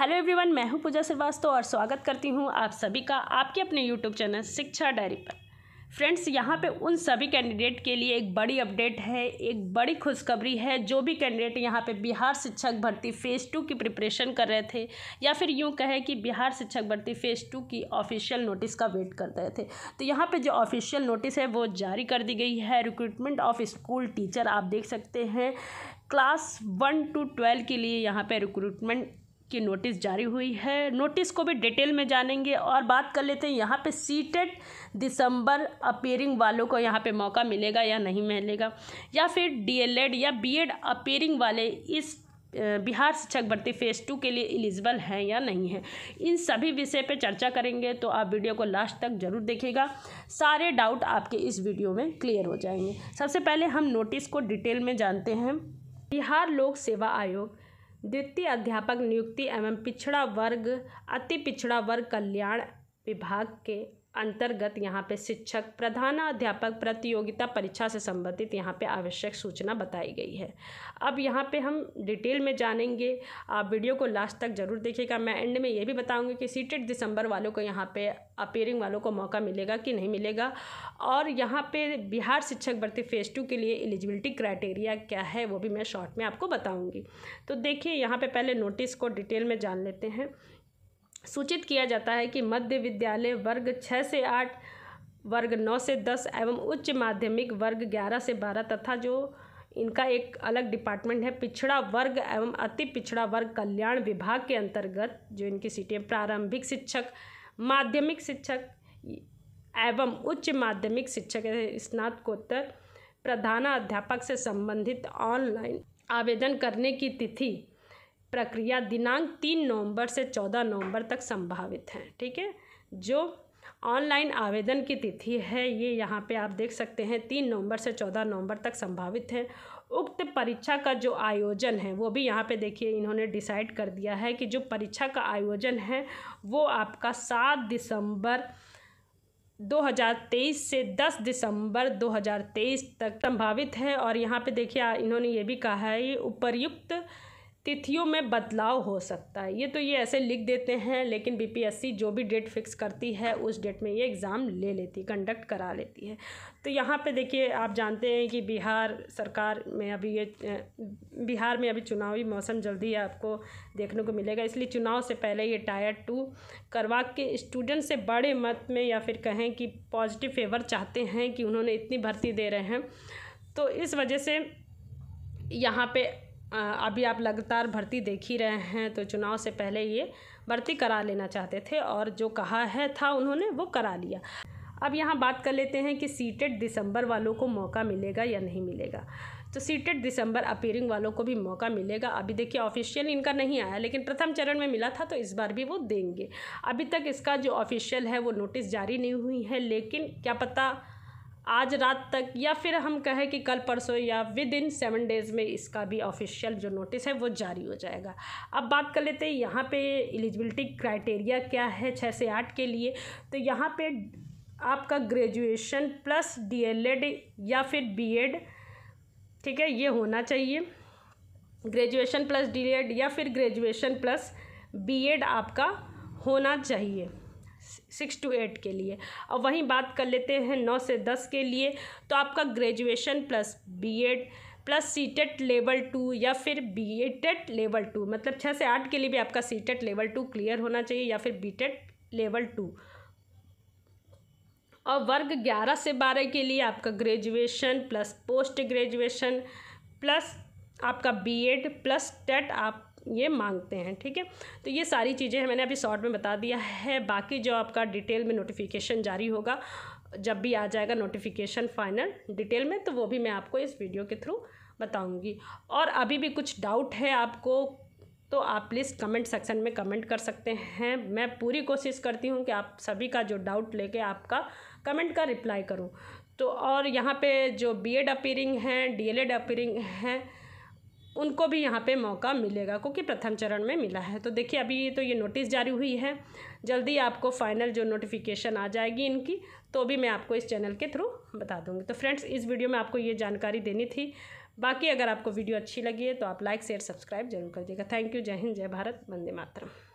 hello everyone मैं हूं पूजा श्रीवास्तव और स्वागत करती हूं आप सभी का आपके अपने यूट्यूब चैनल शिक्षा डायरी पर फ्रेंड्स यहां पे उन सभी कैंडिडेट के लिए एक बड़ी अपडेट है एक बड़ी खुशखबरी है जो भी कैंडिडेट यहां पे बिहार शिक्षक भर्ती फ़ेज़ टू की प्रिपरेशन कर रहे थे या फिर यूं कहें कि बिहार शिक्षक भर्ती फ़ेज़ टू की ऑफिशियल नोटिस का वेट कर रहे थे तो यहाँ पर जो ऑफिशियल नोटिस है वो जारी कर दी गई है रिक्रूटमेंट ऑफ स्कूल टीचर आप देख सकते हैं क्लास वन टू ट्वेल्व के लिए यहाँ पर रिक्रूटमेंट की नोटिस जारी हुई है नोटिस को भी डिटेल में जानेंगे और बात कर लेते हैं यहाँ पे सीटेड दिसंबर अपेयरिंग वालों को यहाँ पे मौका मिलेगा या नहीं मिलेगा या फिर डीएलएड या बीएड अपेयरिंग वाले इस बिहार शिक्षक भर्ती फेज़ टू के लिए एलिजिबल हैं या नहीं है इन सभी विषय पे चर्चा करेंगे तो आप वीडियो को लास्ट तक जरूर देखेगा सारे डाउट आपके इस वीडियो में क्लियर हो जाएंगे सबसे पहले हम नोटिस को डिटेल में जानते हैं बिहार लोक सेवा आयोग द्वितीय अध्यापक नियुक्ति एवं पिछड़ा वर्ग अति पिछड़ा वर्ग कल्याण विभाग के अंतर्गत यहाँ पे शिक्षक प्रधानाध्यापक प्रतियोगिता परीक्षा से संबंधित यहाँ पे आवश्यक सूचना बताई गई है अब यहाँ पे हम डिटेल में जानेंगे आप वीडियो को लास्ट तक ज़रूर देखिएगा मैं एंड में ये भी बताऊँगी कि सीटेड दिसंबर वालों को यहाँ पे अपेयरिंग वालों को मौका मिलेगा कि नहीं मिलेगा और यहाँ पे बिहार शिक्षक भर्ती फेज़ टू के लिए एलिजिबिलिटी क्राइटेरिया क्या है वो भी मैं शॉर्ट में आपको बताऊँगी तो देखिए यहाँ पर पहले नोटिस को डिटेल में जान लेते हैं सूचित किया जाता है कि मध्य विद्यालय वर्ग छः से आठ वर्ग नौ से दस एवं उच्च माध्यमिक वर्ग ग्यारह से बारह तथा जो इनका एक अलग डिपार्टमेंट है पिछड़ा वर्ग एवं अति पिछड़ा वर्ग कल्याण विभाग के अंतर्गत जो इनकी सीटें प्रारंभिक शिक्षक माध्यमिक शिक्षक एवं उच्च माध्यमिक शिक्षक स्नातकोत्तर प्रधानाध्यापक से संबंधित ऑनलाइन आवेदन करने की तिथि प्रक्रिया दिनांक तीन नवंबर से चौदह नवंबर तक संभावित हैं ठीक है जो ऑनलाइन आवेदन की तिथि है ये यहाँ पे आप देख सकते हैं तीन नवंबर से चौदह नवंबर तक संभावित है उक्त परीक्षा का जो आयोजन है वो भी यहाँ पे देखिए इन्होंने डिसाइड कर दिया है कि जो परीक्षा का आयोजन है वो आपका सात दिसंबर 2023 से 10 दिसंबर 2023 तक संभावित है और यहाँ पे देखिए इन्होंने ये भी कहा है ये उपरयुक्त तिथियों में बदलाव हो सकता है ये तो ये ऐसे लिख देते हैं लेकिन बीपीएससी जो भी डेट फिक्स करती है उस डेट में ये एग्ज़ाम ले लेती है कंडक्ट करा लेती है तो यहाँ पे देखिए आप जानते हैं कि बिहार सरकार में अभी ये बिहार में अभी चुनावी मौसम जल्दी आपको देखने को मिलेगा इसलिए चुनाव से पहले ये टायर टू करवा के स्टूडेंट से बड़े मत में या फिर कहें कि पॉजिटिव फेवर चाहते हैं कि उन्होंने इतनी भर्ती दे रहे हैं तो इस वजह से यहाँ पे अभी आप लगातार भर्ती देख ही रहे हैं तो चुनाव से पहले ये भर्ती करा लेना चाहते थे और जो कहा है था उन्होंने वो करा लिया अब यहाँ बात कर लेते हैं कि सीटेड दिसंबर वालों को मौका मिलेगा या नहीं मिलेगा तो सीटेड दिसंबर अपीयरिंग वालों को भी मौका मिलेगा अभी देखिए ऑफिशियल इनका नहीं आया लेकिन प्रथम चरण में मिला था तो इस बार भी वो देंगे अभी तक इसका जो ऑफिशियल है वो नोटिस जारी नहीं हुई है लेकिन क्या पता आज रात तक या फिर हम कहें कि कल परसों या विद इन सेवन डेज़ में इसका भी ऑफिशियल जो नोटिस है वो जारी हो जाएगा अब बात कर लेते हैं यहाँ पे एलिजिबिलिटी क्राइटेरिया क्या है छः से आठ के लिए तो यहाँ पे आपका ग्रेजुएशन प्लस डीएलएड या फिर बीएड ठीक है ये होना चाहिए ग्रेजुएशन प्लस डीएड या फिर ग्रेजुएशन प्लस बीएड आपका होना चाहिए सिक्स टू एट के लिए और वहीं बात कर लेते हैं नौ से दस के लिए तो आपका graduation plus BEd plus CTET level two या फिर बी टेट लेवल टू मतलब छः से आठ के लिए भी आपका CTET level two clear होना चाहिए या फिर बी टेट लेवल टू और वर्ग ग्यारह से बारह के लिए आपका graduation plus post graduation plus आपका बीएड प्लस टेट आप ये मांगते हैं ठीक है तो ये सारी चीज़ें हैं मैंने अभी शॉर्ट में बता दिया है बाकी जो आपका डिटेल में नोटिफिकेशन जारी होगा जब भी आ जाएगा नोटिफिकेशन फाइनल डिटेल में तो वो भी मैं आपको इस वीडियो के थ्रू बताऊंगी और अभी भी कुछ डाउट है आपको तो आप प्लीज़ कमेंट सेक्शन में कमेंट कर सकते हैं मैं पूरी कोशिश करती हूँ कि आप सभी का जो डाउट लेके आपका कमेंट का रिप्लाई करूँ तो और यहाँ पे जो बीएड अपीयरिंग हैं डीएलएड अपीरिंग हैं उनको भी यहाँ पे मौका मिलेगा क्योंकि प्रथम चरण में मिला है तो देखिए अभी ये तो ये नोटिस जारी हुई है जल्दी आपको फाइनल जो नोटिफिकेशन आ जाएगी इनकी तो भी मैं आपको इस चैनल के थ्रू बता दूँगी तो फ्रेंड्स इस वीडियो में आपको ये जानकारी देनी थी बाकी अगर आपको वीडियो अच्छी लगी है तो आप लाइक शेयर सब्सक्राइब जरूर कर दीजिएगा थैंक यू जय हिंद जय भारत वंदे मातरम